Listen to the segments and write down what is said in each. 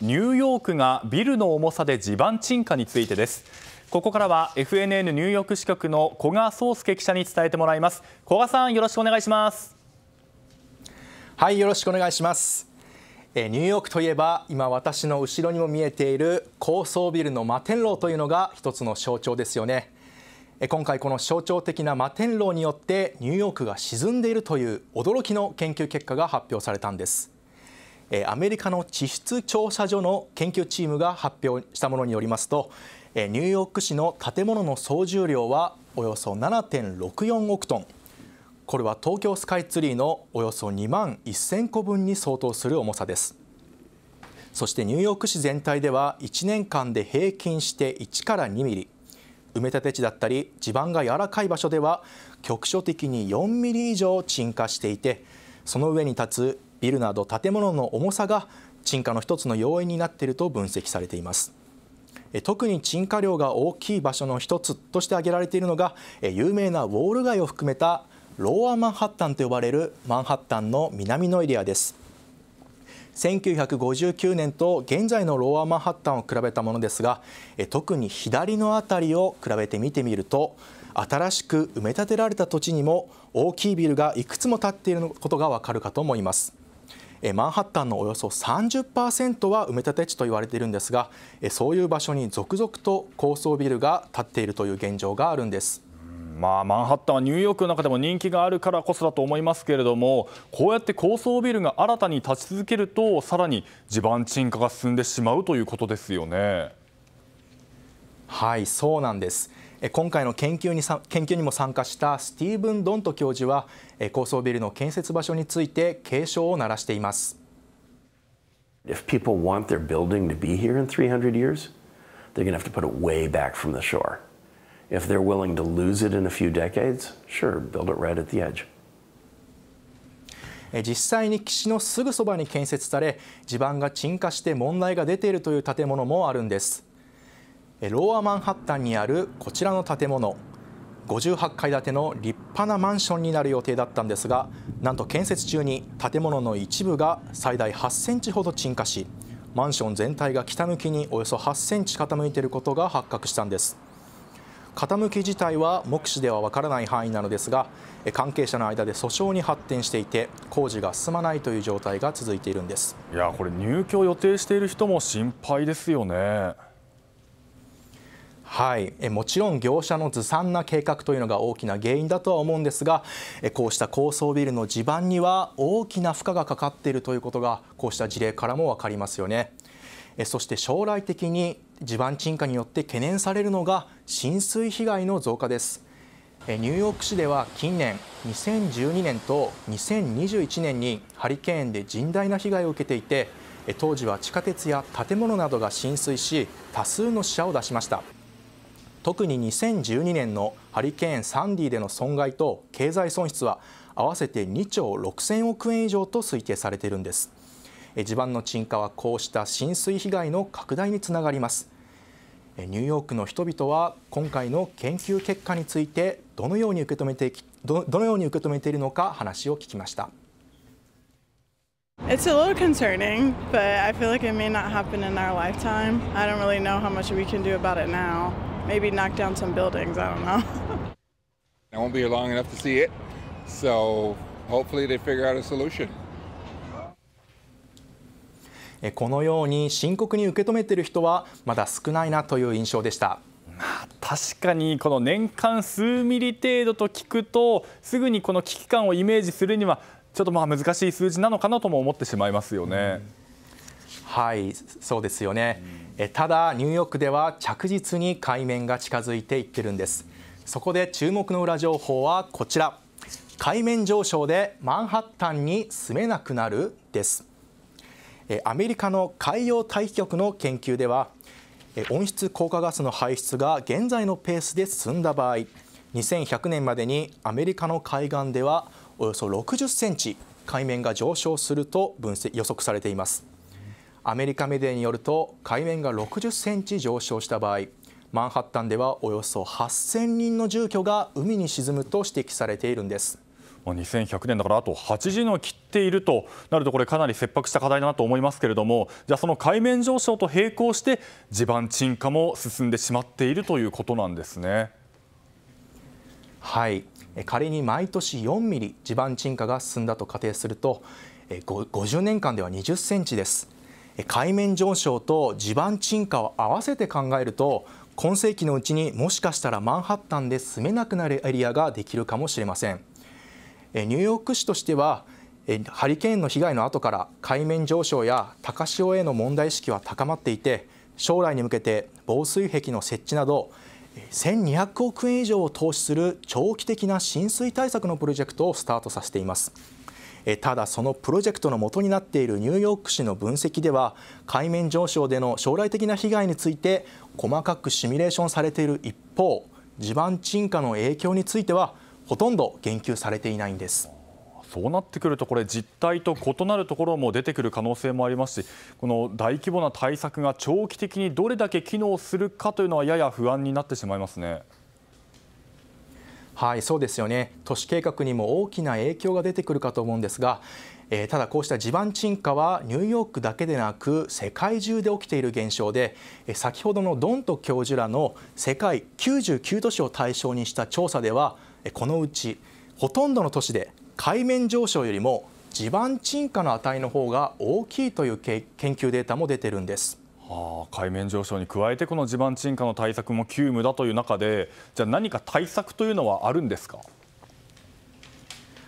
ニューヨークがビルの重さで地盤沈下についてですここからは FNN ニューヨーク支局の古賀壮介記者に伝えてもらいます古賀さんよろしくお願いしますはいよろしくお願いしますえニューヨークといえば今私の後ろにも見えている高層ビルの摩天楼というのが一つの象徴ですよね今回この象徴的な摩天楼によってニューヨークが沈んでいるという驚きの研究結果が発表されたんですアメリカの地質調査所の研究チームが発表したものによりますとニューヨーク市の建物の総重量はおよそ7.64億トンこれは東京スカイツリーのおよそ2万1000個分に相当する重さですそしてニューヨーク市全体では1年間で平均して1から2ミリ埋め立て地だったり地盤が柔らかい場所では局所的に4ミリ以上沈下していてその上に立つビルなど建物の重さが沈下の一つの要因になっていると分析されています特に沈下量が大きい場所の一つとして挙げられているのが有名なウォール街を含めたローアマンハッタンと呼ばれるマンハッタンの南のエリアです1959年と現在のローアマンハッタンを比べたものですが特に左の辺りを比べて見てみると新しく埋め立てられた土地にも大きいビルがいくつも建っていることがわかるかと思います。マンハッタンのおよそ30%は埋め立て地と言われているんですがそういう場所に続々と高層ビルが建っているという現状があるんです。まあ、マンハッタンはニューヨークの中でも人気があるからこそだと思いますけれどもこうやって高層ビルが新たに立ち続けるとさらに地盤沈下が進んでしまうということですよね。はいそうなんです今回の研究に研究にも参加したスティーブン・ドント教授は高層ビルの建設場所について警鐘を鳴らしています。If people want their building to be here in 300 years, they're going to have to put it way back from the shore. If they're willing to lose it in a few decades, sure, build it right at the edge. 実際に岸のすぐそばに建設され地盤が沈下して問題が出ているという建物もあるんですローアマンハッタンにあるこちらの建物58階建ての立派なマンションになる予定だったんですがなんと建設中に建物の一部が最大8センチほど沈下しマンション全体が北向きにおよそ8センチ傾いていることが発覚したんです傾き自体は目視ではわからない範囲なのですが関係者の間で訴訟に発展していて工事が進まないという状態が続いているんですいやこれ入居予定している人も心配ですよねはい、もちろん業者のずさんな計画というのが大きな原因だとは思うんですがこうした高層ビルの地盤には大きな負荷がかかっているということがこうした事例からも分かりますよねそして将来的に地盤沈下によって懸念されるのが浸水被害の増加ですニューヨーク市では近年2012年と2021年にハリケーンで甚大な被害を受けていて当時は地下鉄や建物などが浸水し多数の死者を出しました特に2012年のハリケーン・サンディでの損害と経済損失は合わせて2兆6000億円以上と推定されているんです地盤の沈下はこうした浸水被害の拡大につながりますニューヨークの人々は今回の研究結果についてどのように受け止めてどどのように受け止めているのか話を聞きました。It's a little concerning, but I feel like it may not happen in our lifetime. I don't really know how much we can do about it now. maybe knock down some buildings. I don't know. I won't be long enough to see it, so hopefully they figure out a solution. このように深刻に受け止めている人はまだ少ないなという印象でした。まあ、確かにこの年間数ミリ程度と聞くとすぐにこの危機感をイメージするにはちょっとまあ難しい数字なのかなとも思ってしまいますよね。うんはいそうですよね、えただニューヨークでは着実に海面が近づいていってるんですそこで注目の裏情報はこちら海面上昇でマンハッタンに住めなくなるですえ、アメリカの海洋大気局の研究では温室効果ガスの排出が現在のペースで進んだ場合2100年までにアメリカの海岸ではおよそ60センチ海面が上昇すると分析予測されていますアメリカメディアによると海面が60センチ上昇した場合マンハッタンではおよそ8000人の住居が海に沈むと指摘されているんです2100年だからあと8時の切っているとなるとこれかなり切迫した課題だなと思いますけれどもじゃあその海面上昇と並行して地盤沈下も進んでしまっているということなんですね。はい仮に毎年4ミリ地盤沈下が進んだと仮定すると50年間では20センチです。海面上昇と地盤沈下を合わせて考えると今世紀のうちにもしかしたらマンハッタンで住めなくなるエリアができるかもしれませんニューヨーク市としてはハリケーンの被害の後から海面上昇や高潮への問題意識は高まっていて将来に向けて防水壁の設置など1200億円以上を投資する長期的な浸水対策のプロジェクトをスタートさせていますただそのプロジェクトの元になっているニューヨーク市の分析では海面上昇での将来的な被害について細かくシミュレーションされている一方地盤沈下の影響についてはほとんど言及されていないんです。そうなってくるとこれ実態と異なるところも出てくる可能性もありますしこの大規模な対策が長期的にどれだけ機能するかというのはやや不安になってしまいますね。はいそうですよね都市計画にも大きな影響が出てくるかと思うんですが、えー、ただこうした地盤沈下はニューヨークだけでなく世界中で起きている現象で、え先ほどのドント教授らの世界99都市を対象にした調査ではこのうちほとんどの都市で海面上昇よりも地盤沈下の値の方が大きいという研究データも出てるんです。海面上昇に加えてこの地盤沈下の対策も急務だという中でじゃ何か対策というのはあるんですか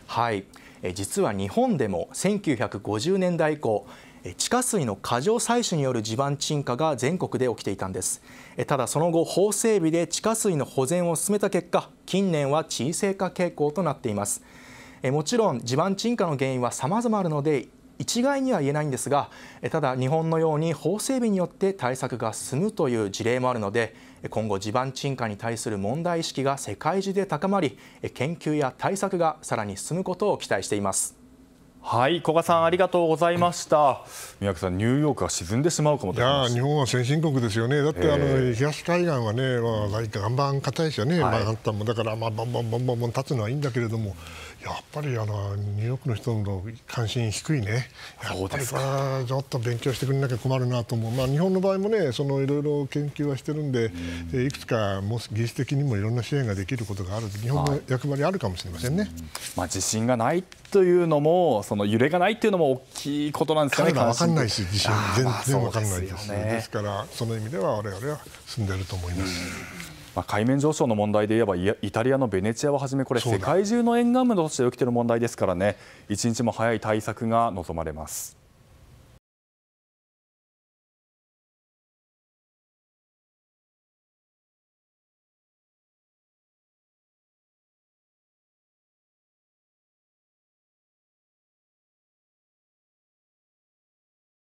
はい実は日本でも1950年代以降地下水の過剰採取による地盤沈下が全国で起きていたんですただその後法整備で地下水の保全を進めた結果近年は沈静化傾向となっていますもちろん地盤沈下の原因は様々あるので一概には言えないんですがただ日本のように法整備によって対策が進むという事例もあるので今後地盤沈下に対する問題意識が世界中で高まり研究や対策がさらに進むことを期待しています。はい古賀さんありがとうございました宮家さんニューヨークは沈んでしまうかもいや日本は先進国ですよねだってあの東海岸はね、まあ、岩盤硬いですよね、はい、マンハッタもだから、まあ、バンバンバンバンボン立つのはいいんだけれどもやっぱりあのニューヨークの人の関心低いね、やっぱりこちょっと勉強してくれなきゃ困るなと思う、まあ、日本の場合もね、そのいろいろ研究はしてるんで、うん、いくつかもう技術的にもいろんな支援ができることがある、日本の役割あるかもしれませんね、まあ、地震がないというのも、その揺れがないというのも大きいことなんですかね、分かんないし、地震、全然分かんないです、です、ね、ですから、その意味では、我々は進んでると思います。うん海面上昇の問題でいえばイタリアのベネチアをはじめ世界中の沿岸部で起きている問題ですから一日も早い対策が望まれます。